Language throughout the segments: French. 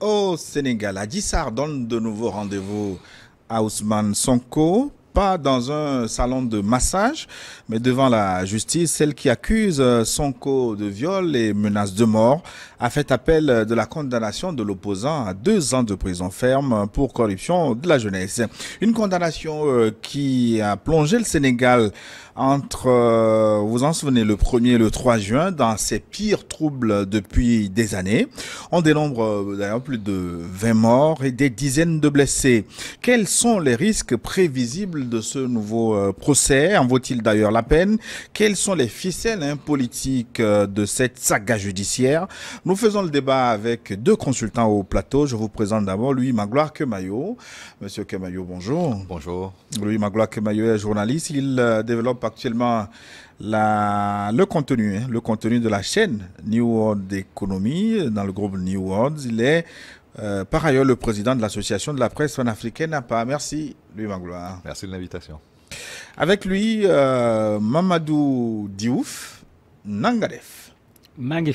au Sénégal. Adissar donne de nouveaux rendez-vous à Ousmane Sonko, pas dans un salon de massage, mais devant la justice, celle qui accuse euh, Sonko de viol et menace de mort a fait appel de la condamnation de l'opposant à deux ans de prison ferme pour corruption de la jeunesse. Une condamnation euh, qui a plongé le Sénégal entre, euh, vous en souvenez, le 1er et le 3 juin, dans ses pires troubles depuis des années. On dénombre euh, d'ailleurs plus de 20 morts et des dizaines de blessés. Quels sont les risques prévisibles de ce nouveau euh, procès En vaut-il d'ailleurs la peine Quelles sont les ficelles hein, politiques de cette saga judiciaire Nous faisons le débat avec deux consultants au plateau. Je vous présente d'abord Louis Magloire Kemayo. Monsieur Kemayo, bonjour. Bonjour. Louis Magloire Kemayo est journaliste. Il développe actuellement le contenu, hein, le contenu de la chaîne New World Economy dans le groupe New Worlds Il est euh, par ailleurs le président de l'association de la presse panafricaine APA. Merci, Louis Magloire. Merci de l'invitation. Avec lui, euh, Mamadou Diouf Nangadef. Mangi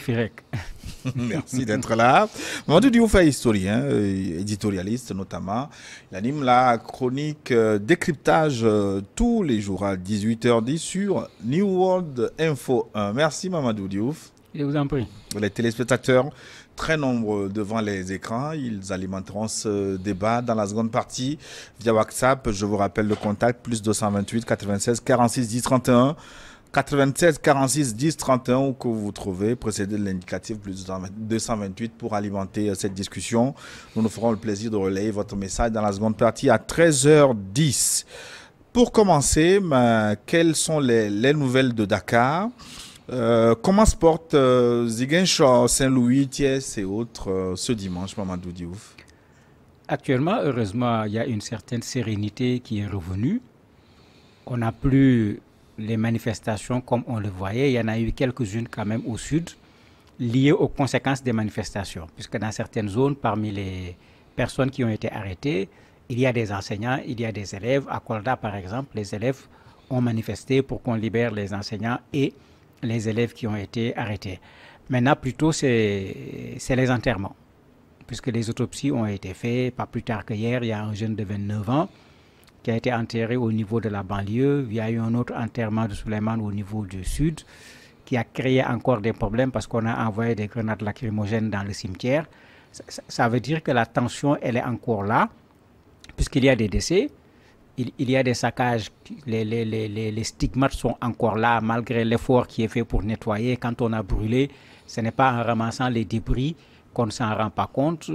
Merci d'être là. Mamadou Diouf est historien, euh, éditorialiste notamment. Il anime la chronique euh, décryptage euh, tous les jours à 18h10 sur New World Info 1. Merci Mamadou Diouf. Je vous en prie. Les téléspectateurs, très nombreux devant les écrans, ils alimenteront ce débat dans la seconde partie via WhatsApp. Je vous rappelle le contact, plus 228 96 46 10 31. 96 46 10 31 que vous trouvez, précédé de l'indicatif plus 228 pour alimenter euh, cette discussion. Nous nous ferons le plaisir de relayer votre message dans la seconde partie à 13h10. Pour commencer, ben, quelles sont les, nouvelles de Dakar euh, comment se porte euh, Saint-Louis, Thiès et autres euh, ce dimanche, Maman Diouf Actuellement, heureusement, il y a une certaine sérénité qui est revenue. On n'a plus les manifestations comme on le voyait. Il y en a eu quelques-unes quand même au sud, liées aux conséquences des manifestations, puisque dans certaines zones, parmi les personnes qui ont été arrêtées, il y a des enseignants, il y a des élèves. À Kolda, par exemple, les élèves ont manifesté pour qu'on libère les enseignants et les élèves qui ont été arrêtés. Maintenant, plutôt, c'est les enterrements, puisque les autopsies ont été faites. Pas plus tard qu'hier, il y a un jeune de 29 ans qui a été enterré au niveau de la banlieue. Il y a eu un autre enterrement de Suleiman au niveau du sud qui a créé encore des problèmes parce qu'on a envoyé des grenades lacrymogènes dans le cimetière. Ça, veut dire que la tension, elle est encore là, puisqu'il y a des décès, il, y a des saccages, les, les, stigmates sont encore là, malgré l'effort qui est fait pour nettoyer. Quand on a brûlé, ce n'est pas en ramassant les débris qu'on ne s'en rend pas compte.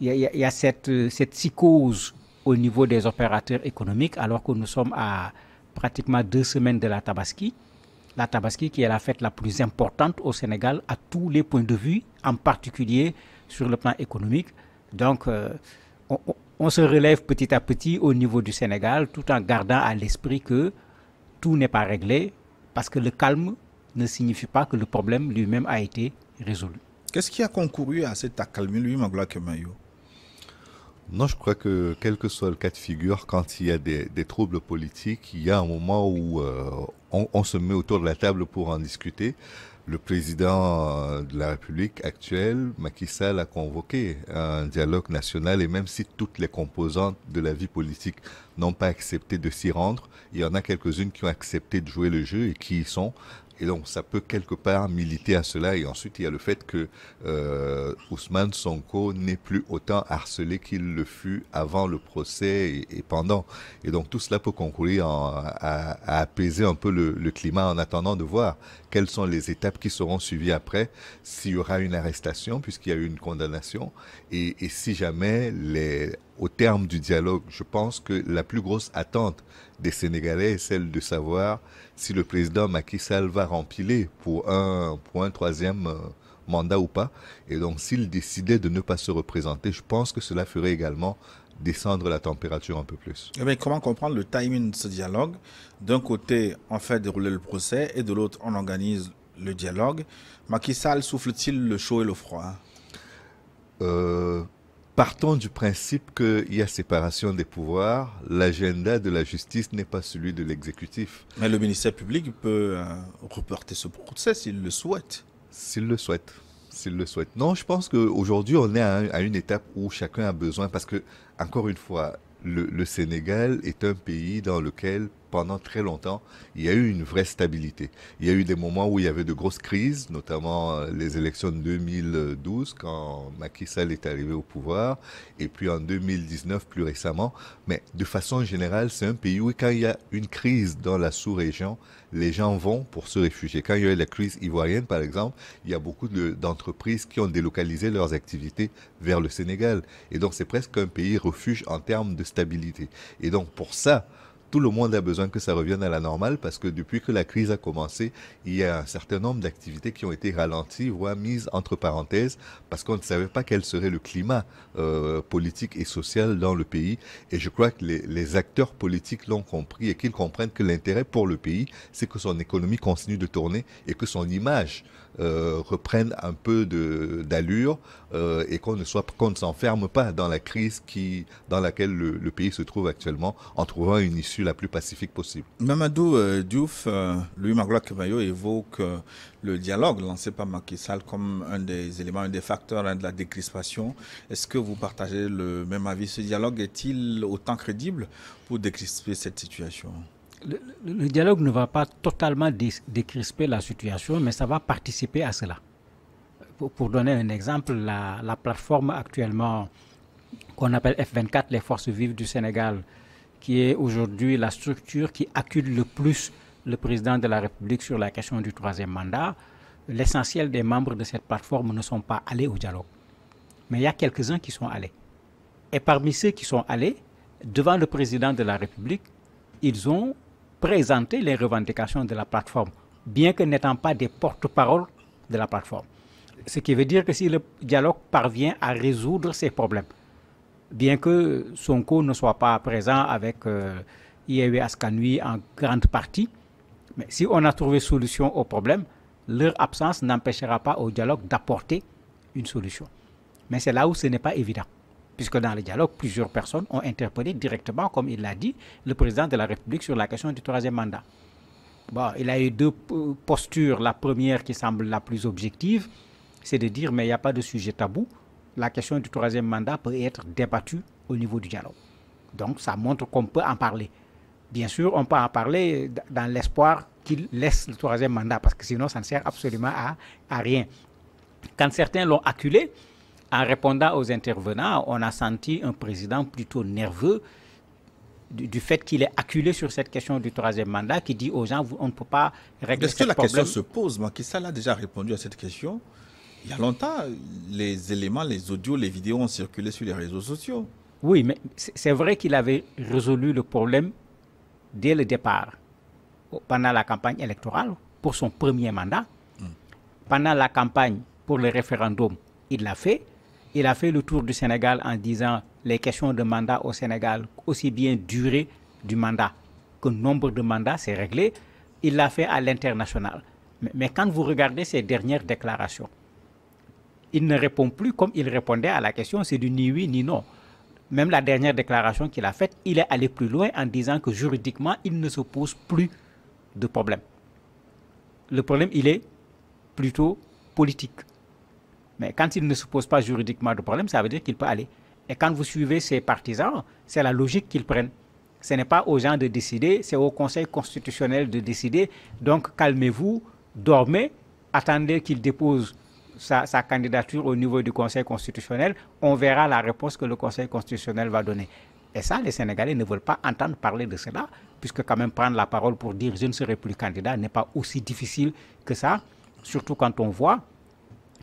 Il y a, cette, cette psychose au niveau des opérateurs économiques, alors que nous sommes à pratiquement deux semaines de la Tabaski. La Tabaski qui est la fête la plus importante au Sénégal à tous les points de vue, en particulier sur le plan économique. Donc, euh, on, se relève petit à petit au niveau du Sénégal, tout en gardant à l'esprit que tout n'est pas réglé, parce que le calme ne signifie pas que le problème lui-même a été résolu. Qu'est-ce qui a concouru à cette accalmie, lui, Magla Kemayo non, je crois que quel que soit le cas de figure, quand il y a des, troubles politiques, il y a un moment où euh, on, on, se met autour de la table pour en discuter. Le président euh, de la République actuelle, Macky Sall, a convoqué un dialogue national et même si toutes les composantes de la vie politique n'ont pas accepté de s'y rendre, il y en a quelques-unes qui ont accepté de jouer le jeu et qui y sont. Et donc, ça peut quelque part militer à cela. Et ensuite, il y a le fait que euh, Ousmane Sonko n'est plus autant harcelé qu'il le fut avant le procès et, pendant. Et donc, tout cela peut concourir à, apaiser un peu le climat en attendant de voir quelles sont les étapes qui seront suivies après, s'il y aura une arrestation puisqu'il y a eu une condamnation, et, si jamais, au terme du dialogue, je pense que la plus grosse attente des Sénégalais est celle de savoir si le président Macky Sall va rempiler pour un, pour un troisième euh, mandat ou pas. Et donc, s'il décidait de ne pas se représenter, je pense que cela ferait également descendre la température un peu plus. Et eh comment comprendre le timing de ce dialogue D'un côté, on fait dérouler le procès et de l'autre, on organise le dialogue. Macky Sall souffle-t-il le chaud et le froid euh, Partons du principe qu'il y a séparation des pouvoirs. L'agenda de la justice n'est pas celui de l'exécutif. Mais le ministère public peut euh, reporter ce procès s'il le souhaite. S'il le souhaite s'il le souhaite. Non, je pense qu'aujourd'hui, on est à, une étape où chacun a besoin, parce que, encore une fois, le Sénégal est un pays dans lequel pendant très longtemps, il y a eu une vraie stabilité. Il y a eu des moments où il y avait de grosses crises, notamment euh, les élections de 2012, quand Macky Sall est arrivé au pouvoir, et puis en 2019 plus récemment. Mais de façon générale, c'est un pays où quand il y a une crise dans la sous-région, les gens vont pour se réfugier. Quand il y a eu la crise ivoirienne, par exemple, il y a beaucoup d'entreprises qui ont délocalisé leurs activités vers le Sénégal. Et donc, c'est presque un pays refuge en termes de stabilité. Et donc, pour ça, tout le monde a besoin que ça revienne à la normale parce que depuis que la crise a commencé, il y a un certain nombre d'activités qui ont été ralenties, voire mises entre parenthèses, parce qu'on ne savait pas quel serait le climat euh, politique et social dans le pays. Et je crois que les, acteurs politiques l'ont compris et qu'ils comprennent que l'intérêt pour le pays, c'est que son économie continue de tourner et que son image euh, reprenne un peu d'allure euh, et qu'on ne soit qu'on ne s'enferme pas dans la crise dans laquelle le pays se trouve actuellement en trouvant une issue la plus pacifique possible. Mamadou euh, Diouf, euh, Louis Magloire kemayo évoque euh, le dialogue lancé par Macky Sall comme un des éléments, un des facteurs hein, de la décrispation. Est-ce que vous partagez le même avis Ce dialogue est-il autant crédible pour décrisper cette situation le, dialogue ne va pas totalement décrisper la situation, mais ça va participer à cela. Pour, donner un exemple, la, la plateforme actuellement qu'on appelle F24, les forces vives du Sénégal, qui est aujourd'hui la structure qui accule le plus le président de la République sur la question du troisième mandat, l'essentiel des membres de cette plateforme ne sont pas allés au dialogue. Mais il y a quelques-uns qui sont allés. Et parmi ceux qui sont allés, devant le président de la République, ils ont présenté les revendications de la plateforme, bien que n'étant pas des porte-parole de la plateforme. Ce qui veut dire que si le dialogue parvient à résoudre ces problèmes, bien que Sonko ne soit pas présent avec euh, Askanui en grande partie, mais si on a trouvé solution au problème, leur absence n'empêchera pas au dialogue d'apporter une solution. Mais c'est là où ce n'est pas évident, puisque dans le dialogue, plusieurs personnes ont interpellé directement, comme il l'a dit, le président de la République sur la question du troisième mandat. il a eu deux euh, postures. La première qui semble la plus objective, c'est de dire mais il n'y a pas de sujet tabou la question du troisième mandat peut être débattue au niveau du dialogue. Donc ça montre qu'on peut en parler. Bien sûr, on peut en parler dans l'espoir qu'il laisse le troisième mandat, parce que sinon ça ne sert absolument à, rien. Quand certains l'ont acculé, en répondant aux intervenants, on a senti un président plutôt nerveux du, fait qu'il est acculé sur cette question du troisième mandat, qui dit aux gens, on ne peut pas régler ce problème. Est-ce que la question se pose qui l'a a déjà répondu à cette question il y a longtemps, les éléments, les audios, les vidéos ont circulé sur les réseaux sociaux. Oui, mais c'est vrai qu'il avait résolu le problème dès le départ, pendant la campagne électorale, pour son premier mandat. Hmm. Pendant la campagne pour le référendum, il l'a fait. Il a fait le tour du Sénégal en disant les questions de mandat au Sénégal, aussi bien durée du mandat que nombre de mandats, c'est réglé. Il l'a fait à l'international. mais quand vous regardez ses dernières déclarations, il ne répond plus comme il répondait à la question, c'est du ni oui ni non. Même la dernière déclaration qu'il a faite, il est allé plus loin en disant que juridiquement, il ne se pose plus de problème. Le problème, il est plutôt politique. Mais quand il ne se pose pas juridiquement de problème, ça veut dire qu'il peut aller. Et quand vous suivez ses partisans, c'est la logique qu'ils prennent. Ce n'est pas aux gens de décider, c'est au Conseil constitutionnel de décider. Donc calmez-vous, dormez, attendez qu'il dépose sa, candidature au niveau du Conseil constitutionnel, on verra la réponse que le Conseil constitutionnel va donner. Et ça, les Sénégalais ne veulent pas entendre parler de cela, puisque quand même prendre la parole pour dire je ne serai plus candidat n'est pas aussi difficile que ça, surtout quand on voit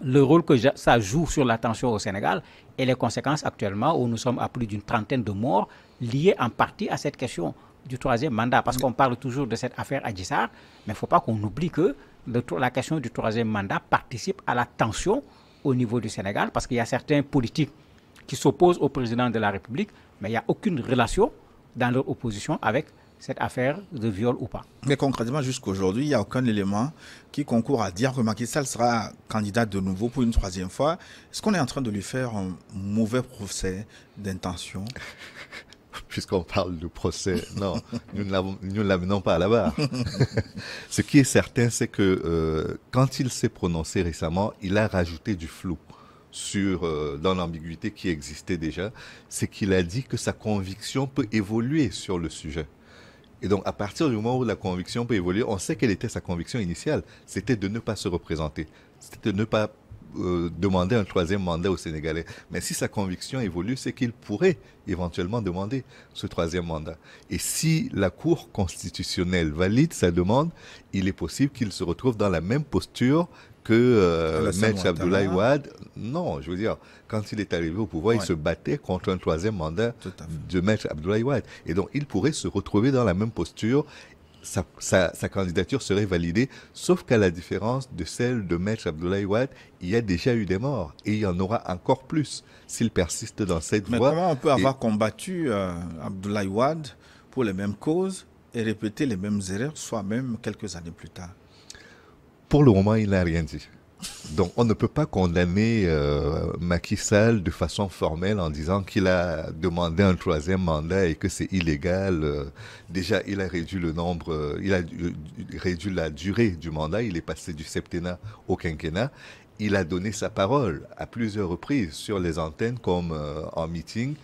le rôle que ça joue sur l'attention au Sénégal et les conséquences actuellement où nous sommes à plus d'une trentaine de morts liées en partie à cette question du troisième mandat. Parce qu'on parle toujours de cette affaire à Dissar, mais il ne faut pas qu'on oublie que la question du troisième mandat participe à la tension au niveau du Sénégal parce qu'il y a certains politiques qui s'opposent au président de la République, mais il n'y a aucune relation dans leur opposition avec cette affaire de viol ou pas. Mais concrètement, jusqu'à aujourd'hui, il n'y a aucun élément qui concourt à dire que Macky Sall sera candidat de nouveau pour une troisième fois. Est-ce qu'on est en train de lui faire un mauvais procès d'intention puisqu'on parle du procès, non, nous ne l'amenons pas à la barre. Ce qui est certain, c'est que euh, quand il s'est prononcé récemment, il a rajouté du flou sur euh, dans l'ambiguïté qui existait déjà, c'est qu'il a dit que sa conviction peut évoluer sur le sujet. Et donc, à partir du moment où la conviction peut évoluer, on sait quelle était sa conviction initiale. C'était de ne pas se représenter. C'était de ne pas euh, demander un troisième mandat au Sénégalais. Mais si sa conviction évolue, c'est qu'il pourrait éventuellement demander ce troisième mandat. Et si la Cour constitutionnelle valide sa demande, il est possible qu'il se retrouve dans la même posture que euh, Maître Abdoulaye Ouad. Non, je veux dire, quand il est arrivé au pouvoir, il se battait contre un troisième mandat de Maître Abdoulaye Ouad. Et donc, il pourrait se retrouver dans la même posture sa, candidature serait validée, sauf qu'à la différence de celle de Maître Abdoulaye Ouad, il y a déjà eu des morts et il y en aura encore plus s'il persiste dans cette voie. comment on peut avoir combattu euh, Abdoulaye Ouad pour les mêmes causes et répéter les mêmes erreurs soi-même quelques années plus tard Pour le moment, il n'a rien dit. Donc on ne peut pas condamner euh, Macky Sall de façon formelle en disant qu'il a demandé un troisième mandat et que c'est illégal. Euh, déjà, il a réduit le nombre, euh, il a réduit la durée du mandat, il est passé du septennat au quinquennat. Il a donné sa parole à plusieurs reprises sur les antennes comme en meeting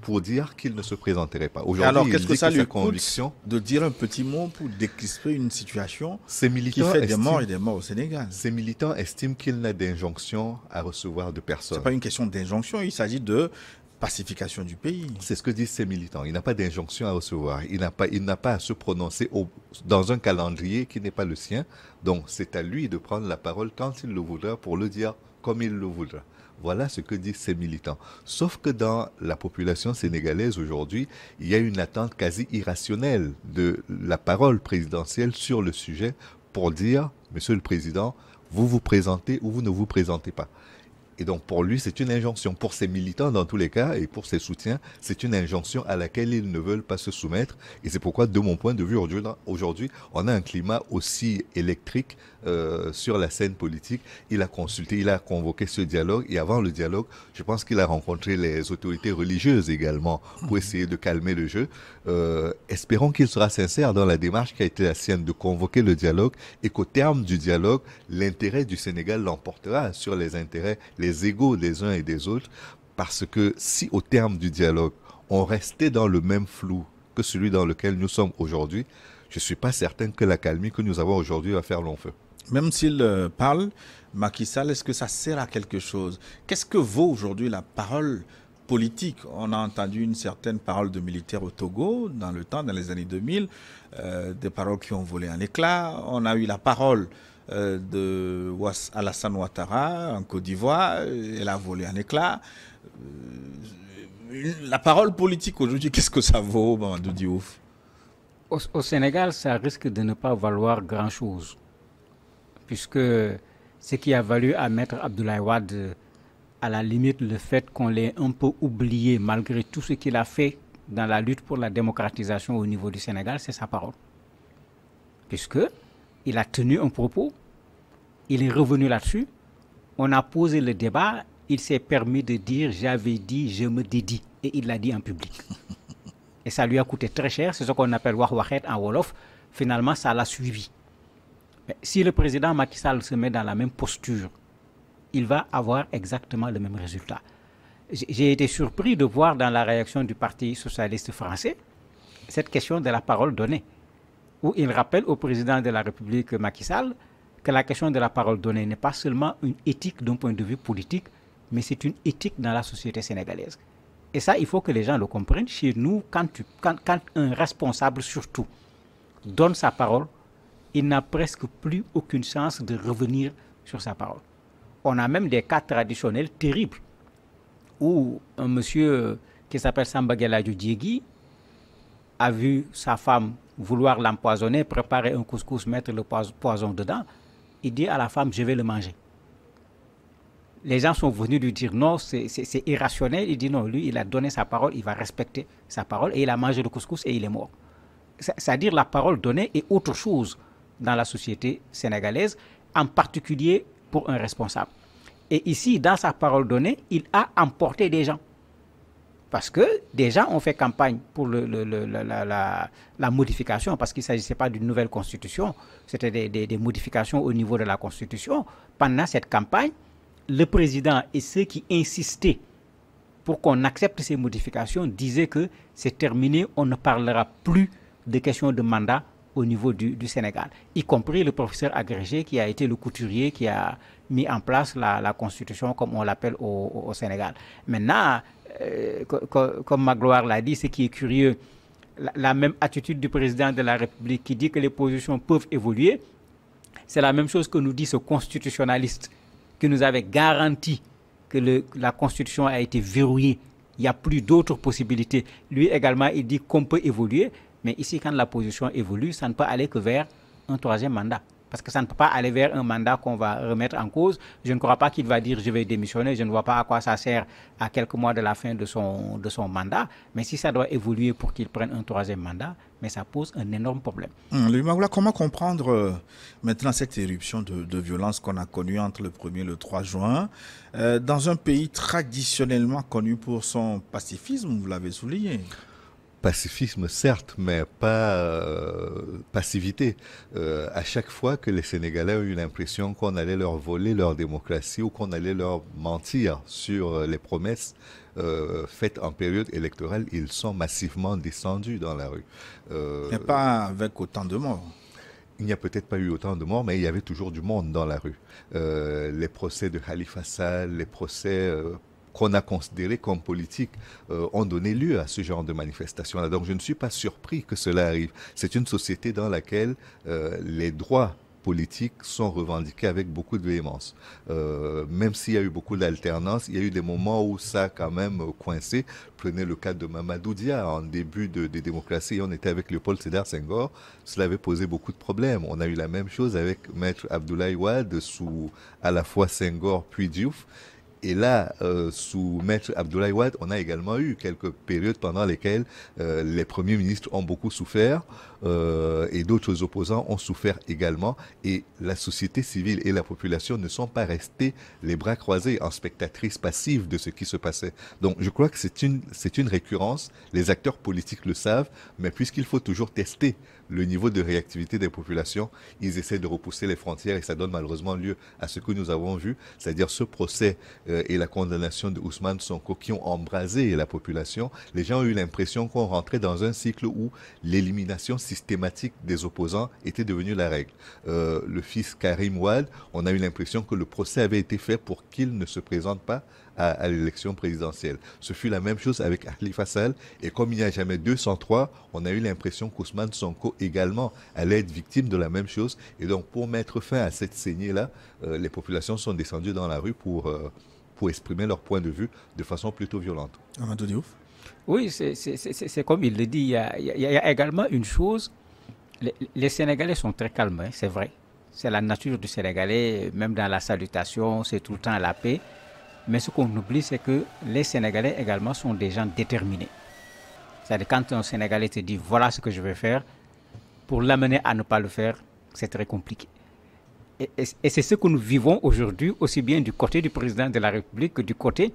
pour dire qu'il ne se présenterait pas. Aujourd'hui, alors qu'est-ce que ça lui de dire un petit mot pour décrisper une situation ces militants qui fait des morts et des morts au Sénégal Ces militants estiment qu'il n'a d'injonction à recevoir de personne. n'est pas une question d'injonction, il s'agit de pacification du pays. C'est ce que disent ces militants. Il n'a pas d'injonction à recevoir. Il n'a pas, il n'a pas à se prononcer dans un calendrier qui n'est pas le sien. Donc c'est à lui de prendre la parole quand il le voudra pour le dire comme il le voudra. Voilà ce que disent ces militants. Sauf que dans la population sénégalaise aujourd'hui, il y a une attente quasi irrationnelle de la parole présidentielle sur le sujet pour dire, Monsieur le Président, vous vous présentez ou vous ne vous présentez pas. Et donc pour lui, c'est une injonction. Pour ses militants, dans tous les cas, et pour ses soutiens, c'est une injonction à laquelle ils ne veulent pas se soumettre. Et c'est pourquoi, de mon point de vue, aujourd'hui, on a un climat aussi électrique euh, sur la scène politique. Il a consulté, il a convoqué ce dialogue. Et avant le dialogue, je pense qu'il a rencontré les autorités religieuses également pour essayer de calmer le jeu. Euh, espérons qu'il sera sincère dans la démarche qui a été la sienne de convoquer le dialogue et qu'au terme du dialogue, l'intérêt du Sénégal l'emportera sur les intérêts, les égaux des uns et des autres, parce que si au terme du dialogue, on restait dans le même flou que celui dans lequel nous sommes aujourd'hui, je suis pas certain que la calmie que nous avons aujourd'hui va faire long feu. Même s'il euh, parle, Macky est-ce que ça sert à quelque chose Qu'est-ce que vaut aujourd'hui la parole politique. On a entendu une certaine parole de militaire au Togo dans le temps, dans les années 2000, euh, des paroles qui ont volé un éclat. On a eu la parole euh, de Alassane Ouattara en Côte d'Ivoire. Euh, elle a volé en éclat. Euh, la parole politique aujourd'hui, qu'est-ce que ça vaut, Mamadou Diouf au, Sénégal, ça risque de ne pas valoir grand-chose. Puisque ce qui a valu à Maître Abdoulaye Wade, à la limite, le fait qu'on l'ait un peu oublié malgré tout ce qu'il a fait dans la lutte pour la démocratisation au niveau du Sénégal, c'est sa parole. Puisque il a tenu un propos, il est revenu là-dessus, on a posé le débat, il s'est permis de dire j'avais dit, je me dédie, et il l'a dit en public. Et ça lui a coûté très cher, c'est ce qu'on appelle wahwahet en Wolof, finalement ça l'a suivi. si le président Macky Sall se met dans la même posture, il va avoir exactement le même résultat. J'ai été surpris de voir dans la réaction du Parti socialiste français cette question de la parole donnée où il rappelle au président de la République Macky Sall que la question de la parole donnée n'est pas seulement une éthique d'un point de vue politique, mais c'est une éthique dans la société sénégalaise. Et ça, il faut que les gens le comprennent. Chez nous, quand, quand, un responsable, surtout, donne sa parole, il n'a presque plus aucune chance de revenir sur sa parole. On a même des cas traditionnels terribles où un monsieur qui s'appelle Sambagela Diegui a vu sa femme vouloir l'empoisonner, préparer un couscous, mettre le poison dedans, il dit à la femme, je vais le manger. Les gens sont venus lui dire non, c'est irrationnel. Il dit non, lui, il a donné sa parole, il va respecter sa parole et il a mangé le couscous et il est mort. C'est-à-dire la parole donnée est autre chose dans la société sénégalaise, en particulier pour un responsable. Et ici, dans sa parole donnée, il a emporté des gens parce que déjà on fait campagne pour le, la, modification, parce qu'il ne s'agissait pas d'une nouvelle constitution, c'était des, modifications au niveau de la constitution. Pendant cette campagne, le président et ceux qui insistaient pour qu'on accepte ces modifications disaient que c'est terminé, on ne parlera plus de questions de mandat au niveau du, Sénégal, y compris le professeur agrégé qui a été le couturier qui a mis en place la, constitution comme on l'appelle au Sénégal. Maintenant, euh, comme Magloire l'a dit, ce qui est curieux, la, même attitude du président de la République qui dit que les positions peuvent évoluer, c'est la même chose que nous dit ce constitutionnaliste qui nous avait garanti que la Constitution a été verrouillée. Il n'y a plus d'autres possibilités. Lui également, il dit qu'on peut évoluer, mais ici, quand la position évolue, ça ne peut aller que vers un troisième mandat. Parce que ça ne peut pas aller vers un mandat qu'on va remettre en cause. Je ne crois pas qu'il va dire je vais démissionner. Je ne vois pas à quoi ça sert à quelques mois de la fin de son, de son mandat. Mais si ça doit évoluer pour qu'il prenne un troisième mandat, mais ça pose un énorme problème. Hum, Mangula, comment comprendre euh, maintenant cette éruption de, de violence qu'on a connue entre le 1er et le 3 juin euh, dans un pays traditionnellement connu pour son pacifisme, vous l'avez souligné pacifisme, certes, mais pas euh, passivité. Euh, à chaque fois que les Sénégalais ont eu l'impression qu'on allait leur voler leur démocratie ou qu'on allait leur mentir sur euh, les promesses faites en période électorale, ils sont massivement descendus dans la rue. mais pas avec autant de morts il n'y a peut-être pas eu autant de morts, mais il y avait toujours du monde dans la rue. les procès de Khalifa Sall, les procès qu'on a considéré comme politiques euh, ont donné lieu à ce genre de manifestations-là. Donc je ne suis pas surpris que cela arrive. C'est une société dans laquelle euh, les droits politiques sont revendiqués avec beaucoup de véhémence. Euh, même s'il y a eu beaucoup d'alternance, il y a eu des moments où ça a quand même coincé. Prenez le cas de Mamadou Dia en début de, des démocraties, on était avec Léopold Sédar Senghor, cela avait posé beaucoup de problèmes. On a eu la même chose avec Maître Abdoulaye Wade sous à la fois Senghor puis Diouf. Et là, euh, sous Maître Abdoulaye Wade, on a également eu quelques périodes pendant lesquelles euh, les premiers ministres ont beaucoup souffert euh, et d'autres opposants ont souffert également. Et la société civile et la population ne sont pas restés les bras croisés en spectatrices passives de ce qui se passait. Donc je crois que c'est une récurrence. Les acteurs politiques le savent, mais puisqu'il faut toujours tester le niveau de réactivité des populations, ils essaient de repousser les frontières et ça donne malheureusement lieu à ce que nous avons vu, c'est-à-dire ce procès euh, et la condamnation de Ousmane Sonko qui ont embrasé la population. Les gens ont eu l'impression qu'on rentrait dans un cycle où l'élimination systématique des opposants était devenue la règle. Euh, le fils Karim Wad, on a eu l'impression que le procès avait été fait pour qu'il ne se présente pas à, l'élection présidentielle. Ce fut la même chose avec Ali Fassal. Et comme il n'y a jamais 203, on a eu l'impression qu'Ousmane Sonko également allait être victime de la même chose. Et donc, pour mettre fin à cette saignée-là, euh, les populations sont descendues dans la rue pour, euh, pour exprimer leur point de vue de façon plutôt violente. Oui, c'est comme il le dit. Il y, a, également une chose. Les, Sénégalais sont très calmes, hein, c'est vrai. C'est la nature du Sénégalais, même dans la salutation, c'est tout le temps la paix. Mais ce qu'on oublie, c'est que les Sénégalais également sont des gens déterminés. C'est-à-dire quand un Sénégalais te dit voilà ce que je vais faire, pour l'amener à ne pas le faire, c'est très compliqué. Et, c'est ce que nous vivons aujourd'hui, aussi bien du côté du président de la République que du côté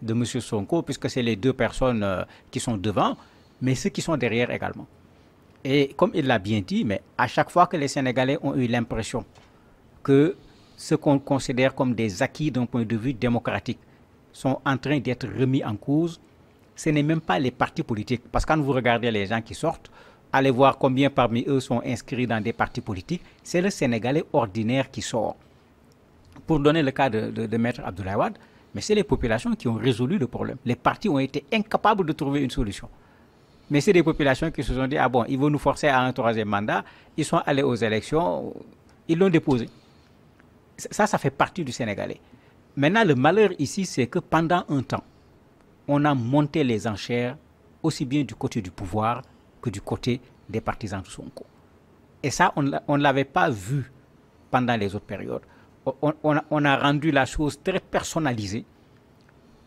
de M. Sonko, puisque c'est les deux personnes euh, qui sont devant, mais ceux qui sont derrière également. Et comme il l'a bien dit, mais à chaque fois que les Sénégalais ont eu l'impression que ce qu'on considère comme des acquis d'un point de vue démocratique sont en train d'être remis en cause. Ce n'est même pas les partis politiques. Parce que quand vous regardez les gens qui sortent, allez voir combien parmi eux sont inscrits dans des partis politiques. C'est le Sénégalais ordinaire qui sort. Pour donner le cas de, Maître Abdoulaye Wad mais c'est les populations qui ont résolu le problème. Les partis ont été incapables de trouver une solution. Mais c'est des populations qui se sont dit, ah bon, ils vont nous forcer à un troisième mandat. Ils sont allés aux élections, ils l'ont déposé ça, ça fait partie du Sénégalais. Maintenant, le malheur ici, c'est que pendant un temps, on a monté les enchères aussi bien du côté du pouvoir que du côté des partisans de Sonko. Et ça, on ne l'avait pas vu pendant les autres périodes. On, a rendu la chose très personnalisée,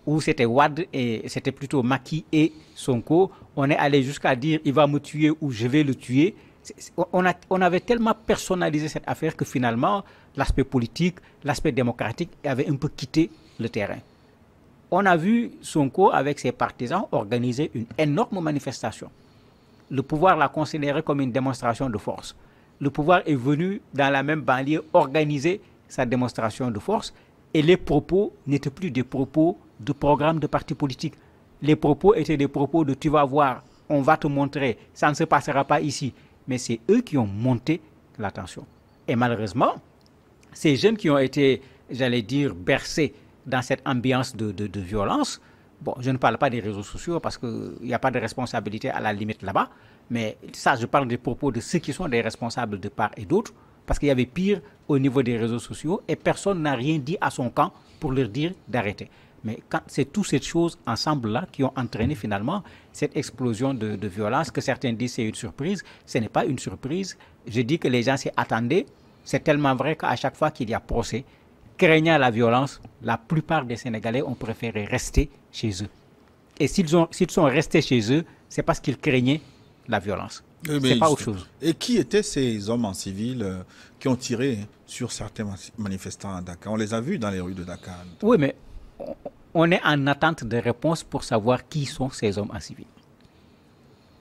où c'était Wad et c'était plutôt Maki et Sonko. On est allé jusqu'à dire il va me tuer ou je vais le tuer. on avait tellement personnalisé cette affaire que finalement, l'aspect politique, l'aspect démocratique avait un peu quitté le terrain. On a vu Sonko avec ses partisans organiser une énorme manifestation. Le pouvoir l'a considéré comme une démonstration de force. Le pouvoir est venu dans la même banlieue organiser sa démonstration de force et les propos n'étaient plus des propos de programme de parti politique. Les propos étaient des propos de tu vas voir, on va te montrer, ça ne se passera pas ici. Mais c'est eux qui ont monté l'attention. Et malheureusement, ces jeunes qui ont été, j'allais dire, bercés dans cette ambiance de, violence, bon, je ne parle pas des réseaux sociaux parce qu'il n'y a pas de responsabilité à la limite là-bas, mais ça, je parle des propos de ceux qui sont des responsables de part et d'autre, parce qu'il y avait pire au niveau des réseaux sociaux et personne n'a rien dit à son camp pour leur dire d'arrêter. Mais c'est toutes ces choses ensemble-là qui ont entraîné finalement cette explosion de, de violence que certains disent c'est une surprise. Ce n'est pas une surprise. Je dis que les gens s'y attendaient. C'est tellement vrai qu'à chaque fois qu'il y a procès, craignant la violence, la plupart des Sénégalais ont préféré rester chez eux. Et s'ils sont restés chez eux, c'est parce qu'ils craignaient la violence. c'est pas autre chose. Et qui étaient ces hommes en civil euh, qui ont tiré sur certains manifestants à Dakar On les a vus dans les rues de Dakar. Oui, mais on est en attente de réponse pour savoir qui sont ces hommes en civil.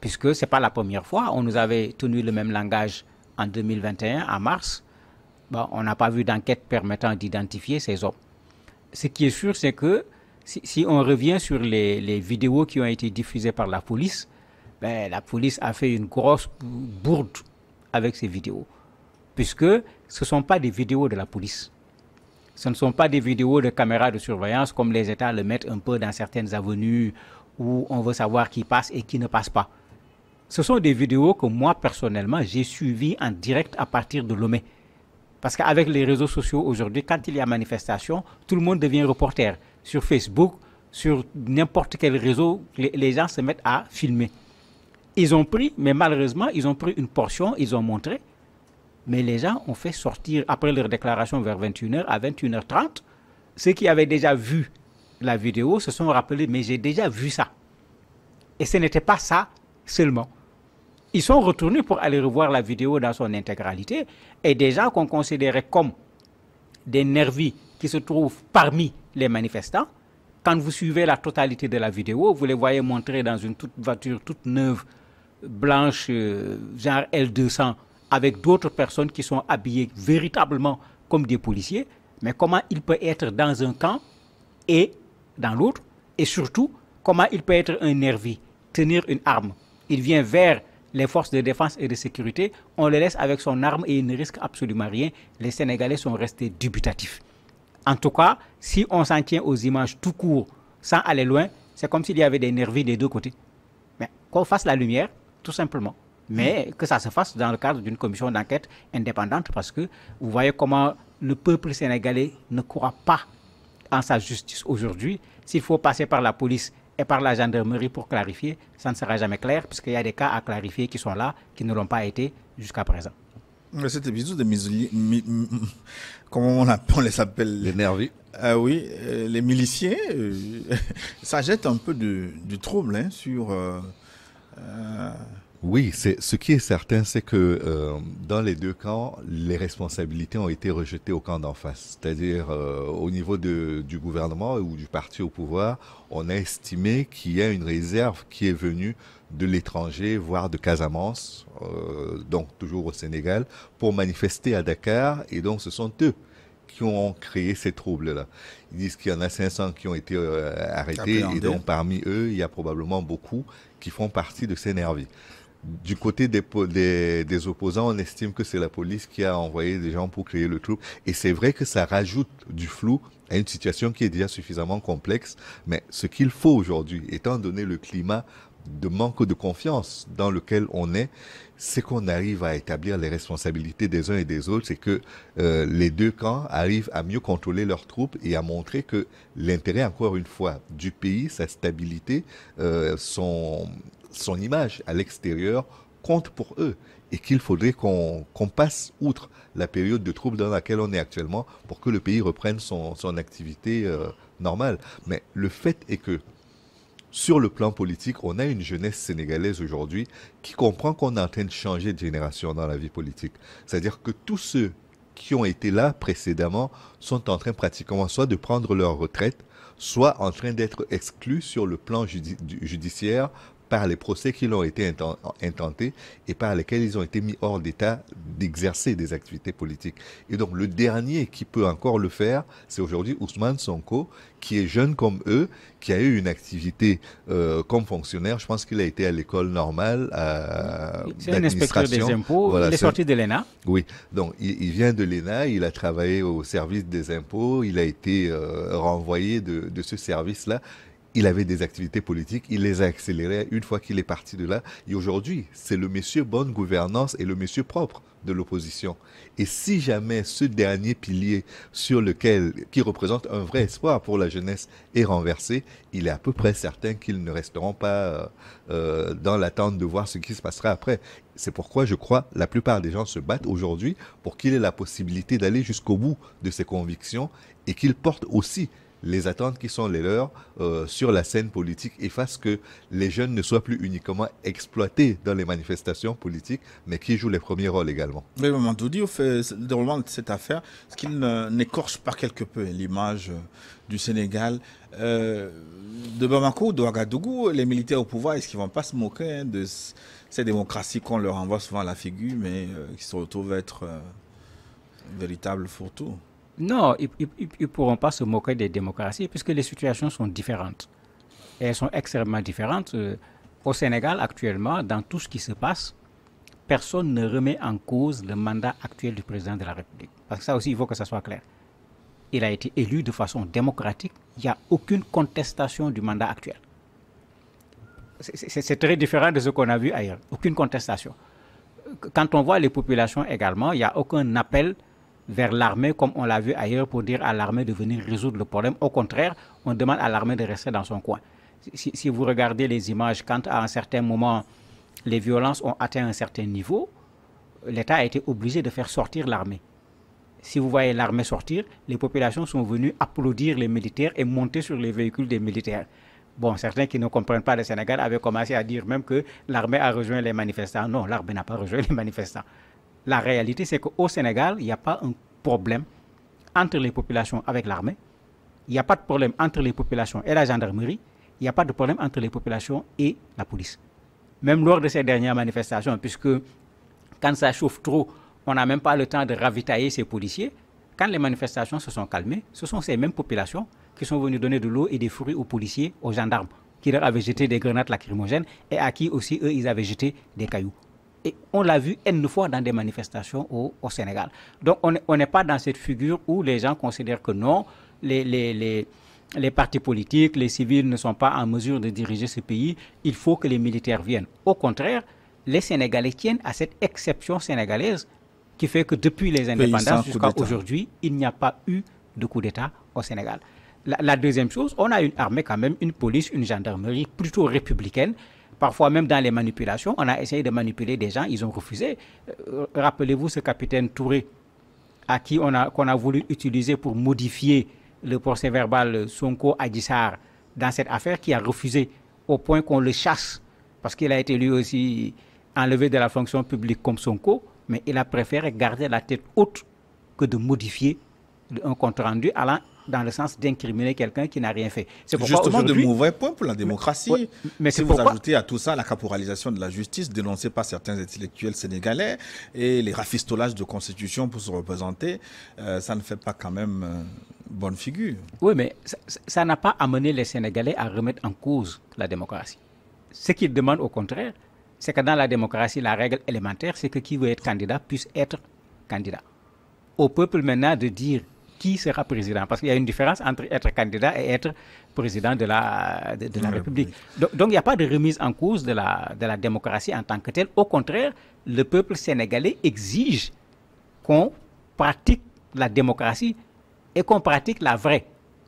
Puisque ce n'est pas la première fois. On nous avait tenu le même langage en 2021, en mars on n'a pas vu d'enquête permettant d'identifier ces hommes. Ce qui est sûr, c'est que si, on revient sur les, vidéos qui ont été diffusées par la police, ben, la police a fait une grosse bourde avec ces vidéos, puisque ce ne sont pas des vidéos de la police. Ce ne sont pas des vidéos de caméras de surveillance comme les États le mettent un peu dans certaines avenues où on veut savoir qui passe et qui ne passe pas. Ce sont des vidéos que moi personnellement j'ai suivies en direct à partir de Lomé. Parce qu'avec les réseaux sociaux aujourd'hui, quand il y a manifestation, tout le monde devient reporter. Sur Facebook, sur n'importe quel réseau, les, gens se mettent à filmer. Ils ont pris, mais malheureusement, ils ont pris une portion, ils ont montré. Mais les gens ont fait sortir, après leur déclaration vers 21h, à 21h30, ceux qui avaient déjà vu la vidéo se sont rappelés, mais j'ai déjà vu ça. Et ce n'était pas ça seulement. Ils sont retournés pour aller revoir la vidéo dans son intégralité et des gens qu'on considérait comme des nervis qui se trouvent parmi les manifestants, quand vous suivez la totalité de la vidéo, vous les voyez montrer dans une toute voiture toute neuve, blanche, euh, genre L200, avec d'autres personnes qui sont habillées véritablement comme des policiers. Mais comment il peut être dans un camp et dans l'autre Et surtout, comment il peut être un nervi, tenir une arme Il vient vers les forces de défense et de sécurité, on les laisse avec son arme et ils ne risque absolument rien. Les Sénégalais sont restés dubitatifs. En tout cas, si on s'en tient aux images tout court, sans aller loin, c'est comme s'il y avait des nervis des deux côtés. Mais qu'on fasse la lumière, tout simplement. Mais hmm. que ça se fasse dans le cadre d'une commission d'enquête indépendante, parce que vous voyez comment le peuple sénégalais ne croit pas en sa justice aujourd'hui. S'il faut passer par la police, et par la gendarmerie pour clarifier. Ça ne sera jamais clair puisqu'il y a des cas à clarifier qui sont là, qui ne l'ont pas été jusqu'à présent. Mais cet épisode de misoli... comment on, les appelle Les nervis. Ah oui, euh, les miliciens, euh, ça jette un peu de, trouble hein, sur... Euh, oui, c'est ce qui est certain, c'est que euh, dans les deux camps, les responsabilités ont été rejetées au camp d'en face. C'est-à-dire euh, au niveau du gouvernement ou du parti au pouvoir, on a estimé qu'il y a une réserve qui est venue de l'étranger, voire de Casamance, euh, donc toujours au Sénégal, pour manifester à Dakar. Et donc ce sont eux qui ont créé ces troubles-là. Ils disent qu'il y en a 500 qui ont été arrêtés et donc parmi eux, il y a probablement beaucoup qui font partie de ces nervis du côté des, opposants, on estime que c'est la police qui a envoyé des gens pour créer le trouble. Et c'est vrai que ça rajoute du flou à une situation qui est déjà suffisamment complexe. Mais ce qu'il faut aujourd'hui, étant donné le climat de manque de confiance dans lequel on est, c'est qu'on arrive à établir les responsabilités des uns et des autres, c'est que euh, les deux camps arrivent à mieux contrôler leurs troupes et à montrer que l'intérêt, encore une fois, du pays, sa stabilité, sont... Euh, son, son image à l'extérieur compte pour eux et qu'il faudrait qu'on passe outre la période de trouble dans laquelle on est actuellement pour que le pays reprenne son, activité euh, normale. Mais le fait est que sur le plan politique, on a une jeunesse sénégalaise aujourd'hui qui comprend qu'on est en train de changer de génération dans la vie politique. C'est-à-dire que tous ceux qui ont été là précédemment sont en train pratiquement soit de prendre leur retraite, soit en train d'être exclus sur le plan judiciaire par les procès qui leur ont été intentés et par lesquels ils ont été mis hors d'état d'exercer des activités politiques. Et donc le dernier qui peut encore le faire, c'est aujourd'hui Ousmane Sonko, qui est jeune comme eux, qui a eu une activité euh, comme fonctionnaire. Je pense qu'il a été à l'école normale. C'est un inspecteur des impôts. il est sorti de l'ENA. Oui, donc il, vient de l'ENA, il a travaillé au service des impôts, il a été euh, renvoyé de ce service-là il avait des activités politiques, il les a accélérées une fois qu'il est parti de là. Et aujourd'hui, c'est le monsieur bonne gouvernance et le monsieur propre de l'opposition. Et si jamais ce dernier pilier sur lequel, qui représente un vrai espoir pour la jeunesse, est renversé, il est à peu près certain qu'ils ne resteront pas euh, euh, dans l'attente de voir ce qui se passera après. C'est pourquoi je crois que la plupart des gens se battent aujourd'hui pour qu'il ait la possibilité d'aller jusqu'au bout de ses convictions et qu'il porte aussi les attentes qui sont les leurs euh, sur la scène politique et fasse que les jeunes ne soient plus uniquement exploités dans les manifestations politiques, mais qui jouent les premiers rôles également. Mais Mandoudi, au fait déroulement de cette affaire, ce qui n'écorche pas quelque peu l'image euh, du Sénégal euh, de Bamako, de Ouagadougou, les militaires au pouvoir, est-ce qu'ils ne vont pas se moquer hein, de ces démocraties qu'on leur envoie souvent la figure, mais qui se retrouvent être véritables fourre non, ils ne pourront pas se moquer des démocraties puisque les situations sont différentes. elles sont extrêmement différentes. Euh, au Sénégal, actuellement, dans tout ce qui se passe, personne ne remet en cause le mandat actuel du président de la République. Parce que ça aussi, il faut que ça soit clair. Il a été élu de façon démocratique. Il n'y a aucune contestation du mandat actuel. C'est très différent de ce qu'on a vu ailleurs. Aucune contestation. Quand on voit les populations également, il n'y a aucun appel vers l'armée, comme on l'a vu ailleurs, pour dire à l'armée de venir résoudre le problème. Au contraire, on demande à l'armée de rester dans son coin. Si, vous regardez les images, quand à un certain moment, les violences ont atteint un certain niveau, l'État a été obligé de faire sortir l'armée. Si vous voyez l'armée sortir, les populations sont venues applaudir les militaires et monter sur les véhicules des militaires. Bon, certains qui ne comprennent pas le Sénégal avaient commencé à dire même que l'armée a rejoint les manifestants. Non, l'armée n'a pas rejoint les manifestants. La réalité, c'est qu'au Sénégal, il n'y a pas un problème entre les populations avec l'armée. Il n'y a pas de problème entre les populations et la gendarmerie. Il n'y a pas de problème entre les populations et la police. Même lors de ces dernières manifestations, puisque quand ça chauffe trop, on n'a même pas le temps de ravitailler ces policiers. Quand les manifestations se sont calmées, ce sont ces mêmes populations qui sont venues donner de l'eau et des fruits aux policiers, aux gendarmes, qui leur avaient jeté des grenades lacrymogènes et à qui aussi, eux, ils avaient jeté des cailloux. Et on l'a vu une fois dans des manifestations au, Sénégal. Donc on n'est pas dans cette figure où les gens considèrent que non, les, les, les partis politiques, les civils ne sont pas en mesure de diriger ce pays, il faut que les militaires viennent. Au contraire, les Sénégalais tiennent à cette exception sénégalaise qui fait que depuis les indépendances jusqu'à aujourd'hui, il n'y a pas eu de coup d'État au Sénégal. La, la, deuxième chose, on a une armée quand même, une police, une gendarmerie plutôt républicaine Parfois même dans les manipulations, on a essayé de manipuler des gens, ils ont refusé. Euh, rappelez-vous ce capitaine Touré, à qui on a, qu'on a voulu utiliser pour modifier le procès verbal Sonko Adissar dans cette affaire, qui a refusé au point qu'on le chasse, parce qu'il a été lui aussi enlevé de la fonction publique comme Sonko, mais il a préféré garder la tête haute que de modifier un compte rendu allant dans le sens d'incriminer quelqu'un qui n'a rien fait. C'est justement de mauvais points pour la démocratie. Mais, si vous ajoutez à tout ça la caporalisation de la justice dénoncée par certains intellectuels sénégalais et les rafistolages de constitution pour se représenter, euh, ça ne fait pas quand même euh, bonne figure. Oui, mais ça n'a pas amené les Sénégalais à remettre en cause la démocratie. Ce qu'ils demandent au contraire, c'est que dans la démocratie, la règle élémentaire, c'est que qui veut être candidat puisse être candidat. Au peuple maintenant de dire qui sera président. Parce qu'il y a une différence entre être candidat et être président de la, de, la République. Donc, il n'y a pas de remise en cause de la, de la démocratie en tant que telle. Au contraire, le peuple sénégalais exige qu'on pratique la démocratie et qu'on pratique la vraie,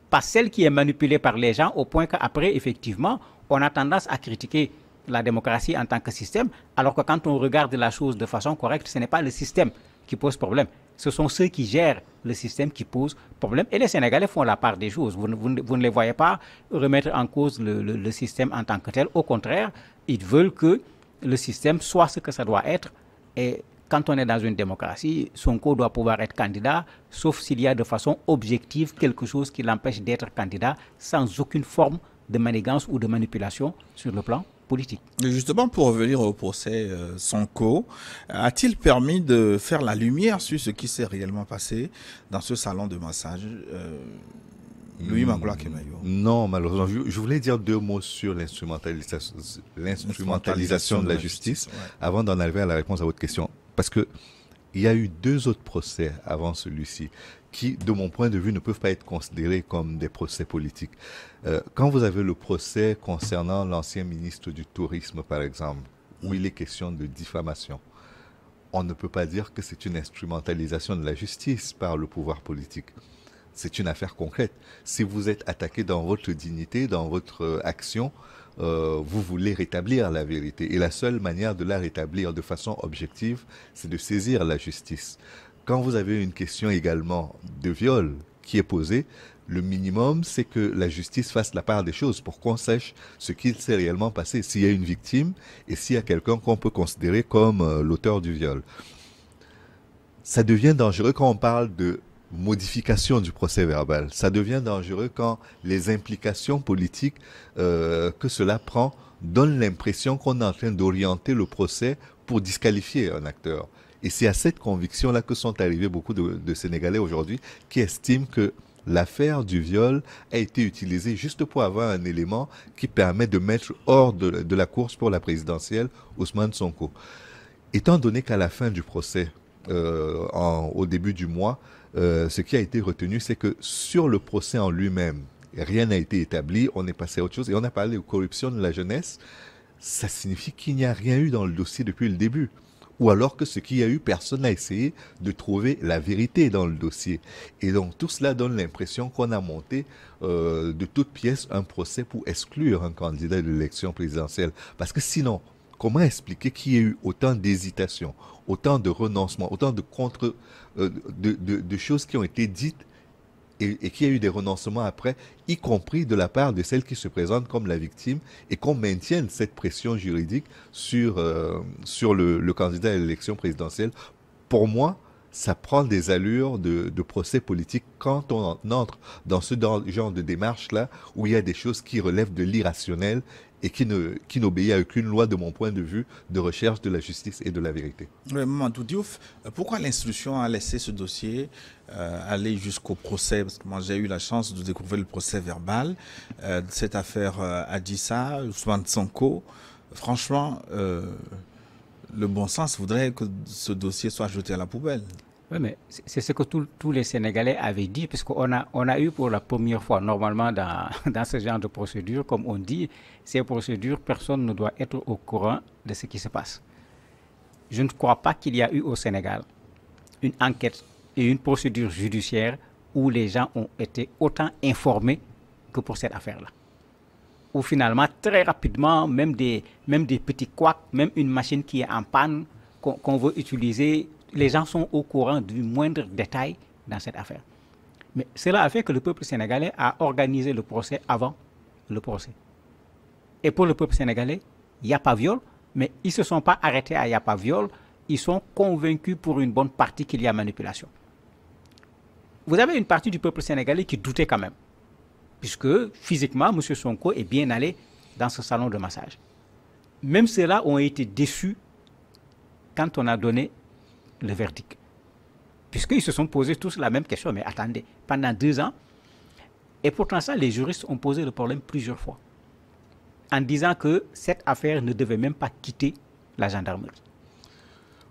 pas celle qui est manipulée par les gens au point qu'après, effectivement, on a tendance à critiquer la démocratie en tant que système, alors que quand on regarde la chose de façon correcte, ce n'est pas le système qui pose problème, ce sont ceux qui gèrent le système qui posent problème. Et les Sénégalais font la part des choses. Vous, ne les voyez pas remettre en cause le, système en tant que tel. Au contraire, ils veulent que le système soit ce que ça doit être. Et quand on est dans une démocratie, son corps doit pouvoir être candidat, sauf s'il y a de façon objective quelque chose qui l'empêche d'être candidat sans aucune forme de manigance ou de manipulation sur le plan politique. justement, pour revenir au procès euh, Sanko, a-t-il permis de faire la lumière sur ce qui s'est réellement passé dans ce salon de massage euh, Louis hmm. Non, malheureusement. Je, voulais dire deux mots sur l'instrumentalisation de la justice avant d'en arriver à la réponse à votre question. Parce que il y a eu deux autres procès avant celui-ci qui, de mon point de vue, ne peuvent pas être considérés comme des procès politiques. Euh, quand vous avez le procès concernant l'ancien ministre du Tourisme, par exemple, où il est question de diffamation, on ne peut pas dire que c'est une instrumentalisation de la justice par le pouvoir politique. C'est une affaire concrète. Si vous êtes attaqué dans votre dignité, dans votre euh, action, euh, vous voulez rétablir la vérité. Et la seule manière de la rétablir de façon objective, c'est de saisir la justice. Quand vous avez une question également de viol qui est posée, le minimum, c'est que la justice fasse la part des choses pour qu'on sache ce qu'il s'est réellement passé, s'il y a une victime et s'il y a quelqu'un qu'on peut considérer comme euh, l'auteur du viol. Ça devient dangereux quand on parle de modification du procès verbal. Ça devient dangereux quand les implications politiques euh, que cela prend donnent l'impression qu'on est en train d'orienter le procès pour disqualifier un acteur. Et c'est à cette conviction-là que sont arrivés beaucoup de, Sénégalais aujourd'hui qui estiment que l'affaire du viol a été utilisée juste pour avoir un élément qui permet de mettre hors de, la course pour la présidentielle Ousmane Sonko. Étant donné qu'à la fin du procès, euh, au début du mois, euh, ce qui a été retenu, c'est que sur le procès en lui-même, rien n'a été établi, on est passé à autre chose, et on a parlé de corruption de la jeunesse, ça signifie qu'il n'y a rien eu dans le dossier depuis le début. Ou alors que ce qu'il y a eu, personne n'a essayé de trouver la vérité dans le dossier. Et donc tout cela donne l'impression qu'on a monté euh, de toutes pièces un procès pour exclure un candidat de l'élection présidentielle. Parce que sinon, comment expliquer qu'il y ait eu autant d'hésitations autant de renoncements, autant de contre, euh, de, choses qui ont été dites et, qui a eu des renoncements après, y compris de la part de celles qui se présentent comme la victime et qu'on maintienne cette pression juridique sur, euh, sur le, le candidat à l'élection présidentielle. Pour moi, ça prend des allures de, procès politique quand on entre dans ce genre de démarche-là, où il y a des choses qui relèvent de l'irrationnel et qui ne qui à aucune loi de mon point de vue de recherche de la justice et de la vérité. Oui, Maman Doudiouf, pourquoi l'instruction a laissé ce dossier euh, aller jusqu'au procès Parce que moi, j'ai eu la chance de découvrir le procès verbal euh, de cette affaire euh, Adissa, Ousmane Sanko. Franchement, euh, le bon sens voudrait que ce dossier soit jeté à la poubelle. Oui, mais c'est ce que tous les Sénégalais avaient dit, puisqu'on a, on a eu pour la première fois, normalement, dans, dans ce genre de procédure, comme on dit, ces procédures, personne ne doit être au courant de ce qui se passe. Je ne crois pas qu'il y a eu au Sénégal une enquête et une procédure judiciaire où les gens ont été autant informés que pour cette affaire-là où finalement, très rapidement, même des, même des petits couacs, même une machine qui est en panne, qu'on veut utiliser, les gens sont au courant du moindre détail dans cette affaire. Mais cela a fait que le peuple sénégalais a organisé le procès avant le procès. Et pour le peuple sénégalais, il n'y a pas viol, mais ils ne se sont pas arrêtés à il n'y a pas viol, ils sont convaincus pour une bonne partie qu'il y a manipulation. Vous avez une partie du peuple sénégalais qui doutait quand même puisque physiquement, M. Sonko est bien allé dans ce salon de massage. Même ceux-là ont été déçus quand on a donné le verdict. Puisqu'ils se sont posés tous la même question, mais attendez, pendant deux ans, et pourtant ça, les juristes ont posé le problème plusieurs fois, en disant que cette affaire ne devait même pas quitter la gendarmerie.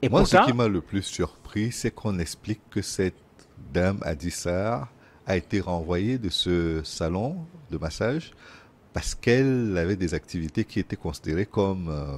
Et Moi, ce qui m'a le plus surpris, c'est qu'on explique que cette dame a dit ça a été renvoyée de ce salon de massage parce qu'elle avait des activités qui étaient considérées comme euh,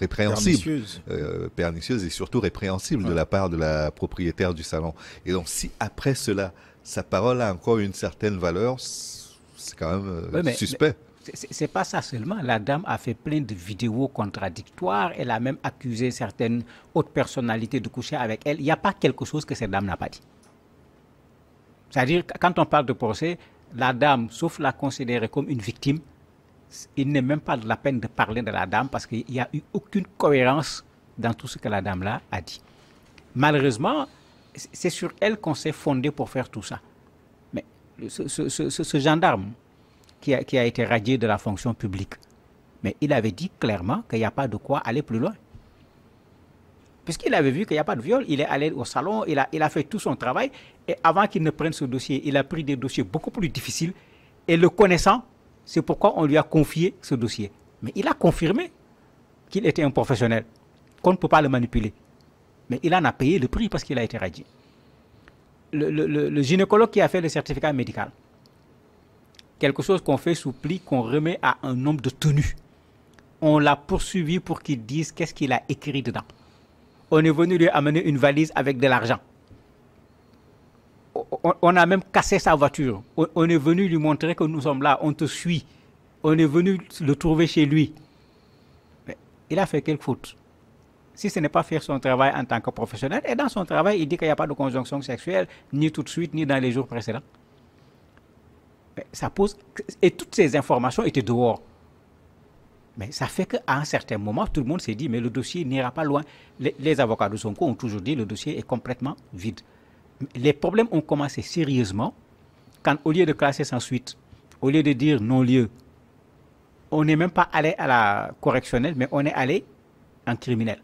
répréhensibles, pernicieuses. Euh, pernicieuses. et surtout répréhensibles de la part de la propriétaire du salon. Et donc si après cela, sa parole a encore une certaine valeur, c'est quand même euh, suspect. C'est pas ça seulement. La dame a fait plein de vidéos contradictoires. Elle a même accusé certaines autres personnalités de coucher avec elle. Il n'y a pas quelque chose que cette dame n'a pas dit. C'est-à-dire, quand on parle de procès, la dame, sauf la considérer comme une victime, il n'est même pas de la peine de parler de la dame parce qu'il n'y a eu aucune cohérence dans tout ce que la dame-là a dit. Malheureusement, c'est sur elle qu'on s'est fondé pour faire tout ça. Mais ce, gendarme qui a, qui a été radié de la fonction publique, mais il avait dit clairement qu'il n'y a pas de quoi aller plus loin. Puisqu'il avait vu qu'il n'y a pas de viol, il est allé au salon, il a, fait tout son travail. Et avant qu'il ne prenne ce dossier, il a pris des dossiers beaucoup plus difficiles. Et le connaissant, c'est pourquoi on lui a confié ce dossier. Mais il a confirmé qu'il était un professionnel, qu'on ne peut pas le manipuler. Mais il en a payé le prix parce qu'il a été radié. Le, gynécologue qui a fait le certificat médical, quelque chose qu'on fait sous pli, qu'on remet à un nombre de tenues. On l'a poursuivi pour qu'il dise qu'est-ce qu'il a écrit dedans on est venu lui amener une valise avec de l'argent. On, a même cassé sa voiture. On, est venu lui montrer que nous sommes là, on te suit. On est venu le trouver chez lui. Mais il a fait quelque faute. Si ce n'est pas faire son travail en tant que professionnel, et dans son travail, il dit qu'il n'y a pas de conjonction sexuelle, ni tout de suite, ni dans les jours précédents. ça pose. Et toutes ces informations étaient dehors. Mais ça fait qu'à un certain moment, tout le monde s'est dit, mais le dossier n'ira pas loin. Les, avocats de son Sonko ont toujours dit, le dossier est complètement vide. Les problèmes ont commencé sérieusement quand, au lieu de classer sans suite, au lieu de dire non-lieu, on n'est même pas allé à la correctionnelle, mais on est allé en criminel.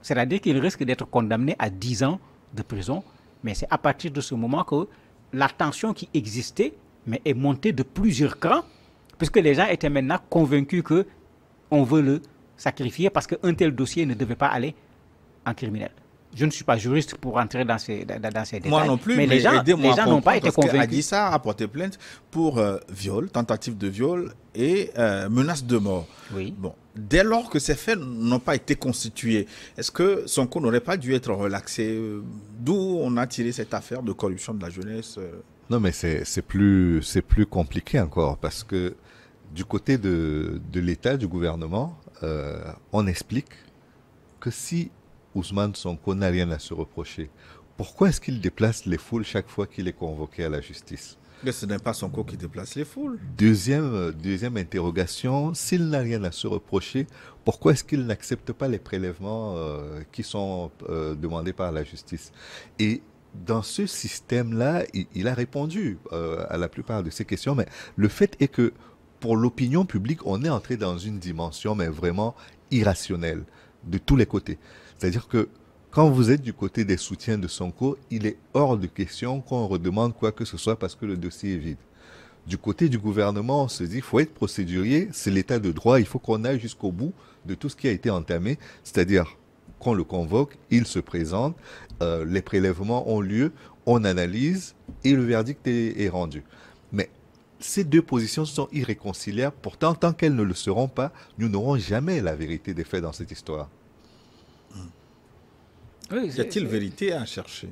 C'est-à-dire qu'il risque d'être condamné à 10 ans de prison. Mais c'est à partir de ce moment que la tension qui existait, mais est montée de plusieurs crans, puisque les gens étaient maintenant convaincus que on veut le sacrifier parce qu'un tel dossier ne devait pas aller en criminel. Je ne suis pas juriste pour entrer dans ces, dans, détails. Moi non plus, mais, les gens, n'ont pas été convaincus. Adissa a porté plainte pour euh, viol, tentative de viol et euh, menace de mort. Oui. Bon, dès lors que ces faits n'ont pas été constitués, est-ce que son coup n'aurait pas dû être relaxé D'où on a tiré cette affaire de corruption de la jeunesse euh? Non, mais c'est plus, plus compliqué encore parce que du côté de, l'État, du gouvernement, euh, on explique que si Ousmane Sonko n'a rien à se reprocher, pourquoi est-ce qu'il déplace les foules chaque fois qu'il est convoqué à la justice Mais ce n'est pas Sonko qui déplace les foules. Deuxième, euh, deuxième interrogation, s'il n'a rien à se reprocher, pourquoi est-ce qu'il n'accepte pas les prélèvements euh, qui sont demandés par la justice Et dans ce système-là, il, a répondu à la plupart de ces questions, mais le fait est que pour l'opinion publique, on est entré dans une dimension, mais vraiment irrationnelle, de tous les côtés. C'est-à-dire que quand vous êtes du côté des soutiens de Sonko, il est hors de question qu'on redemande quoi que ce soit parce que le dossier est vide. Du côté du gouvernement, on se dit, qu'il faut être procédurier, c'est l'état de droit, il faut qu'on aille jusqu'au bout de tout ce qui a été entamé, c'est-à-dire qu'on le convoque, il se présente, euh, les prélèvements ont lieu, on analyse et le verdict est rendu. Mais ces deux positions sont irréconciliables, pourtant tant qu'elles ne le seront pas, nous n'aurons jamais la vérité des faits dans cette histoire. y a-t-il vérité à chercher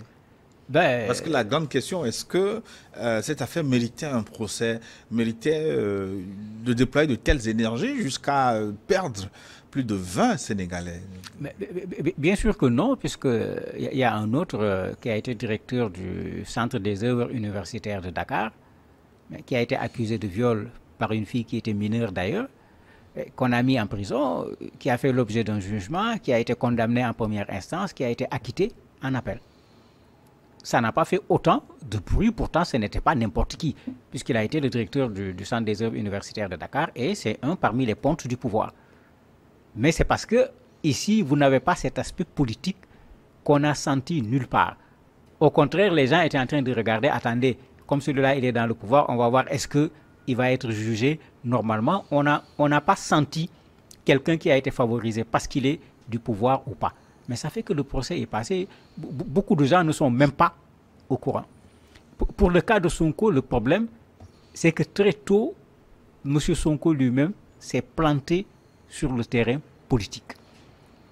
ben, Parce que la grande question, est-ce que euh, cette affaire méritait un procès, méritait euh, de déployer de telles énergies jusqu'à euh, perdre plus de 20 Sénégalais Bien sûr que non, puisqu'il y a un autre qui a été directeur du Centre des œuvres universitaires de Dakar, qui a été accusé de viol par une fille qui était mineure d'ailleurs, qu'on a mis en prison, qui a fait l'objet d'un jugement, qui a été condamné en première instance, qui a été acquitté en appel. Ça n'a pas fait autant de bruit, pourtant ce n'était pas n'importe qui, puisqu'il a été le directeur du, Centre des œuvres universitaires de Dakar et c'est un parmi les pontes du pouvoir. Mais c'est parce que ici, vous n'avez pas cet aspect politique qu'on a senti nulle part. Au contraire, les gens étaient en train de regarder, attendez, comme celui-là, il est dans le pouvoir, on va voir est-ce qu'il va être jugé normalement. On n'a on pas senti quelqu'un qui a été favorisé parce qu'il est du pouvoir ou pas. Mais ça fait que le procès est passé. Beaucoup de gens ne sont même pas au courant. Pour le cas de Sonko, le problème, c'est que très tôt, M. Sonko lui-même s'est planté sur le terrain politique.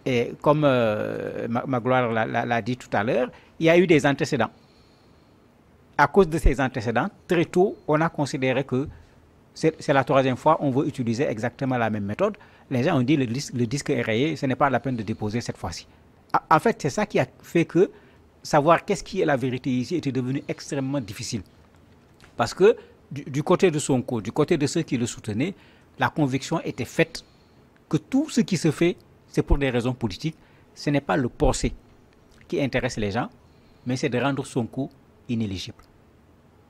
Et comme euh, Magloire l'a dit tout à l'heure, il y a eu des antécédents à cause de ces antécédents, très tôt, on a considéré que c'est la troisième fois on veut utiliser exactement la même méthode. Les gens ont dit le, le disque est rayé, ce n'est pas la peine de déposer cette fois-ci. En fait, c'est ça qui a fait que savoir qu'est-ce qui est la vérité ici était devenu extrêmement difficile. Parce que du, côté de Sonko, du côté de ceux qui le soutenaient, la conviction était faite que tout ce qui se fait, c'est pour des raisons politiques. Ce n'est pas le procès qui intéresse les gens, mais c'est de rendre son coût inéligible.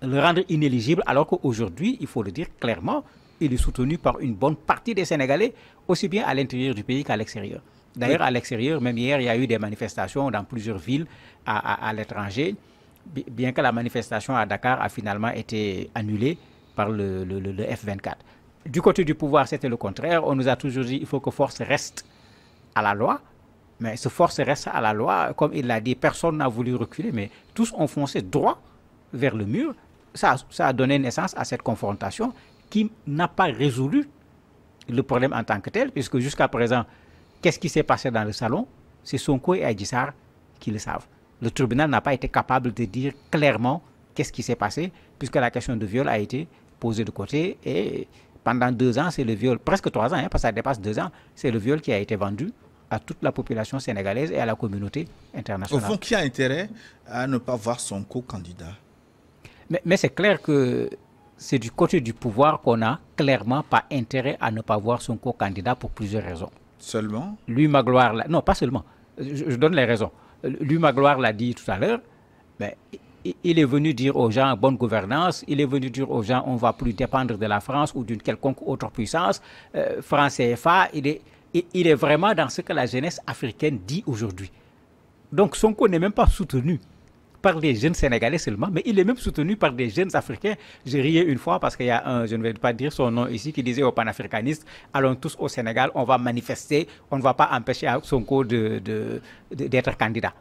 Le rendre inéligible alors qu'aujourd'hui, il faut le dire clairement, il est soutenu par une bonne partie des Sénégalais, aussi bien à l'intérieur du pays qu'à l'extérieur. D'ailleurs, à l'extérieur, même hier, il y a eu des manifestations dans plusieurs villes à, l'étranger, bien que la manifestation à Dakar a finalement été annulée par le, le F-24. Du côté du pouvoir, c'était le contraire. On nous a toujours dit il faut que force reste à la loi, mais ce force reste à la loi. Comme il l'a dit, personne n'a voulu reculer, mais tous ont foncé droit vers le mur. Ça, a donné naissance à cette confrontation qui n'a pas résolu le problème en tant que tel, puisque jusqu'à présent, qu'est-ce qui s'est passé dans le salon C'est Sonko et Aïdissar qui le savent. Le tribunal n'a pas été capable de dire clairement qu'est-ce qui s'est passé, puisque la question de viol a été posée de côté et pendant deux ans, c'est le viol, presque trois ans, hein, parce que ça dépasse deux ans, c'est le viol qui a été vendu à toute la population sénégalaise et à la communauté internationale. Au fond, qui a intérêt à ne pas voir son co-candidat Mais, c'est clair que c'est du côté du pouvoir qu'on a clairement pas intérêt à ne pas voir son co-candidat pour plusieurs raisons. Seulement Lui, Magloire, non, pas seulement. Je, donne les raisons. Lui, Magloire l'a dit tout à l'heure, mais il est venu dire aux gens bonne gouvernance, il est venu dire aux gens on ne va plus dépendre de la France ou d'une quelconque autre puissance, euh, France CFA, il est il est vraiment dans ce que la jeunesse africaine dit aujourd'hui. Donc Sonko n'est même pas soutenu par les jeunes Sénégalais seulement, mais il est même soutenu par des jeunes Africains. J'ai rié une fois parce qu'il y a un, je ne vais pas dire son nom ici, qui disait aux panafricanistes, allons tous au Sénégal, on va manifester, on ne va pas empêcher Sonko d'être de, candidat.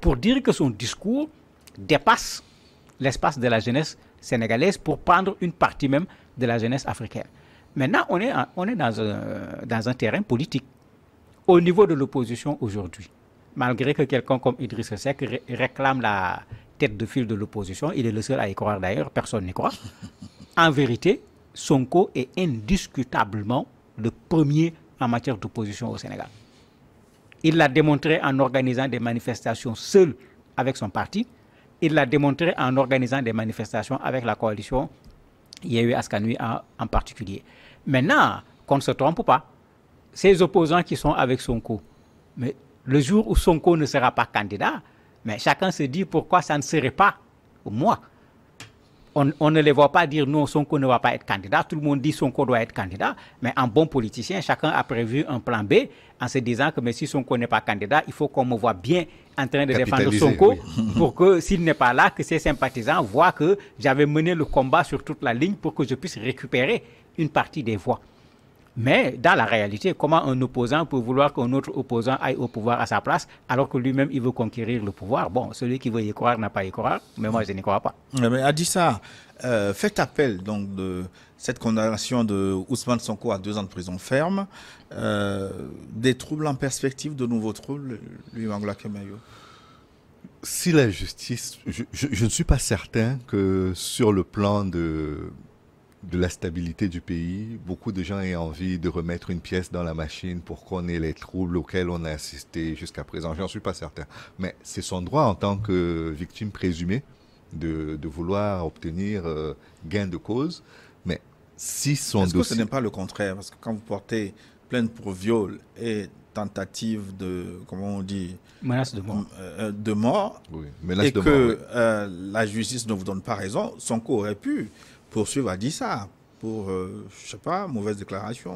pour dire que son discours dépasse l'espace de la jeunesse sénégalaise pour prendre une partie même de la jeunesse africaine. Maintenant, on est, dans, un, terrain politique. Au niveau de l'opposition aujourd'hui, malgré que quelqu'un comme Idriss Seck réclame la tête de file de l'opposition, il est le seul à y croire d'ailleurs, personne n'y croit. En vérité, Sonko est indiscutablement le premier en matière d'opposition au Sénégal. Il l'a démontré en organisant des manifestations seul avec son parti. Il l'a démontré en organisant des manifestations avec la coalition a Askanui en particulier. Maintenant, qu'on ne se trompe pas, ces opposants qui sont avec Sonko, mais le jour où Sonko ne sera pas candidat, mais chacun se dit pourquoi ça ne serait pas moi. On, ne les voit pas dire non, Sonko ne va pas être candidat. Tout le monde dit Sonko doit être candidat. Mais un bon politicien, chacun a prévu un plan B en se disant que si Sonko n'est pas candidat, il faut qu'on me voit bien en train de défendre Sonko pour que s'il n'est pas là, que ses sympathisants voient que j'avais mené le combat sur toute la ligne pour que je puisse récupérer une partie des voix. Mais dans la réalité, comment un opposant peut vouloir qu'un autre opposant aille au pouvoir à sa place alors que lui-même il veut conquérir le pouvoir Bon, celui qui veut y croire n'a pas y croire, mais moi je n'y crois pas. Mais a dit ça, euh, faites appel donc de cette condamnation de Ousmane Sonko à deux ans de prison ferme, euh, des troubles en perspective, de nouveaux troubles, lui Mangla Kemayo. Si la justice, je ne suis pas certain que sur le plan de de la stabilité du pays, beaucoup de gens aient envie de remettre une pièce dans la machine pour qu'on ait les troubles auxquels on a assisté jusqu'à présent. Je J'en suis pas certain. Mais c'est son droit en tant que victime présumée de, vouloir obtenir euh, gain de cause. Mais si son Est-ce que ce n'est pas le contraire Parce que quand vous portez plainte pour viol et tentative de, comment on dit Menace de mort. Euh, de mort. Oui, menace de que mort, Et euh, que la justice ne vous donne pas raison, son coup aurait pu poursuivre à dit ça pour, euh, je sais pas, mauvaise déclaration.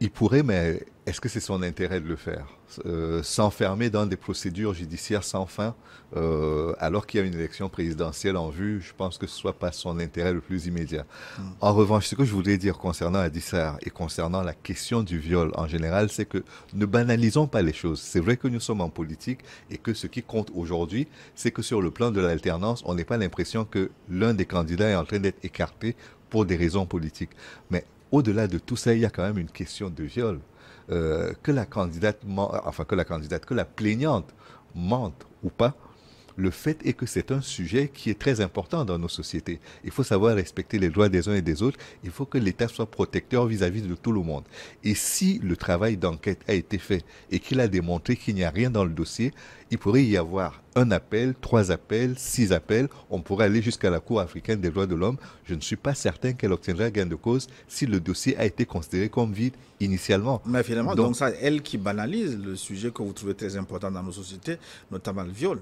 Il pourrait, mais est-ce que c'est son intérêt de le faire euh, S'enfermer dans des procédures judiciaires sans fin, euh, alors qu'il y a une élection présidentielle en vue, je pense que ce ne soit pas son intérêt le plus immédiat. Hmm. En revanche, ce que je voulais dire concernant Adissar et concernant la question du viol en général, c'est que ne banalisons pas les choses. C'est vrai que nous sommes en politique et que ce qui compte aujourd'hui, c'est que sur le plan de l'alternance, on n'ait pas l'impression que l'un des candidats est en train d'être écarté pour des raisons politiques. Mais au-delà de tout ça, il y a quand même une question de viol. Euh, que la candidate, enfin que la candidate, que la plaignante mente ou pas, le fait est que c'est un sujet qui est très important dans nos sociétés. Il faut savoir respecter les droits des uns et des autres. Il faut que l'État soit protecteur vis-à-vis de tout le monde. Et si le travail d'enquête a été fait et qu'il a démontré qu'il n'y a rien dans le dossier, il pourrait y avoir un appel, trois appels, six appels. On pourrait aller jusqu'à la Cour africaine des droits de l'homme. Je ne suis pas certain qu'elle obtiendra gain de cause si le dossier a été considéré comme vide initialement. Mais finalement, donc ça, elle qui banalise le sujet que vous trouvez très important dans nos sociétés, notamment le viol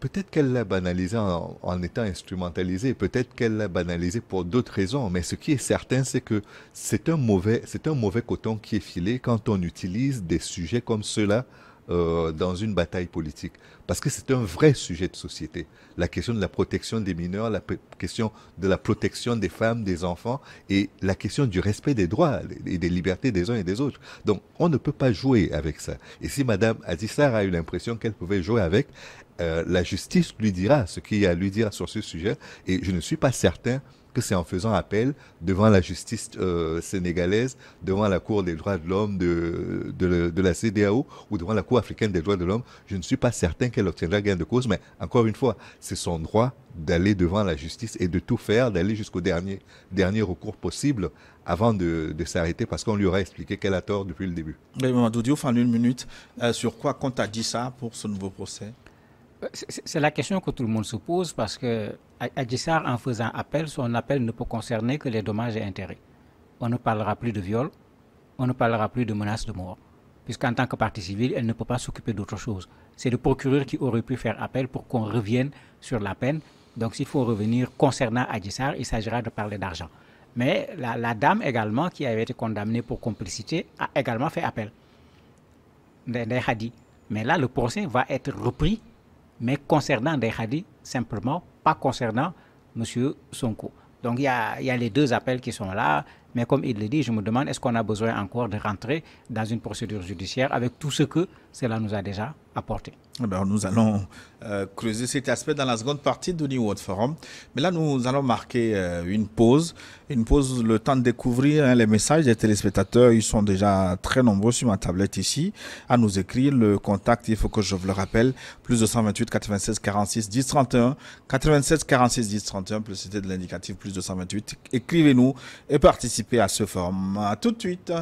peut-être qu'elle l'a banalisé en, étant instrumentalisée, peut-être qu'elle l'a banalisé pour d'autres raisons, mais ce qui est certain, c'est que c'est un c'est un mauvais coton qui est filé quand on utilise des sujets comme ceux-là euh, dans une bataille politique. Parce que c'est un vrai sujet de société. La question de la protection des mineurs, la question de la protection des femmes, des enfants et la question du respect des droits et des libertés des uns et des autres. Donc on ne peut pas jouer avec ça. Et si Madame Azissar a eu l'impression qu'elle pouvait jouer avec, euh, la justice lui dira ce qu'il y a à lui dire sur ce sujet. Et je ne suis pas certain que c'est en faisant appel devant la justice euh, sénégalaise, devant la Cour des droits de l'homme de, la CDAO ou devant la Cour africaine des droits de l'homme. Je ne suis pas certain qu'elle obtiendra gain de cause, mais encore une fois, c'est son droit d'aller devant la justice et de tout faire, d'aller jusqu'au dernier, dernier recours possible avant de, s'arrêter parce qu'on lui aura expliqué qu'elle a tort depuis le début. Mais Mamadou en une minute, euh, sur quoi compte a dit ça pour ce nouveau procès c'est la question que tout le monde se pose parce que Adjissar, en faisant appel, son appel ne peut concerner que les dommages et intérêts. On ne parlera plus de viol, on ne parlera plus de menaces de mort, puisqu'en tant que partie civile, elle ne peut pas s'occuper d'autre chose. C'est le procureur qui aurait pu faire appel pour qu'on revienne sur la peine. Donc s'il faut revenir concernant Adjissar, il s'agira de parler d'argent. Mais la, dame également, qui avait été condamnée pour complicité, a également fait appel. Mais là, le procès va être repris mais concernant des radis simplement, pas concernant M. Sonko. Donc il y, a, les deux appels qui sont là, mais comme il le dit, je me demande est-ce qu'on a besoin encore de rentrer dans une procédure judiciaire avec tout ce que cela nous a déjà apporter. Eh ben, nous allons euh, creuser cet aspect dans la seconde partie de New World Forum. Mais là, nous allons marquer euh, une pause. Une pause, le temps de découvrir hein, les messages des téléspectateurs. Ils sont déjà très nombreux sur ma tablette ici à nous écrire. Le contact, il faut que je vous le rappelle, plus de 128 96 46 10 31. 96 46 10 31, plus c'était de l'indicatif, plus de 128. Écrivez-nous et participez à ce forum. A tout de suite.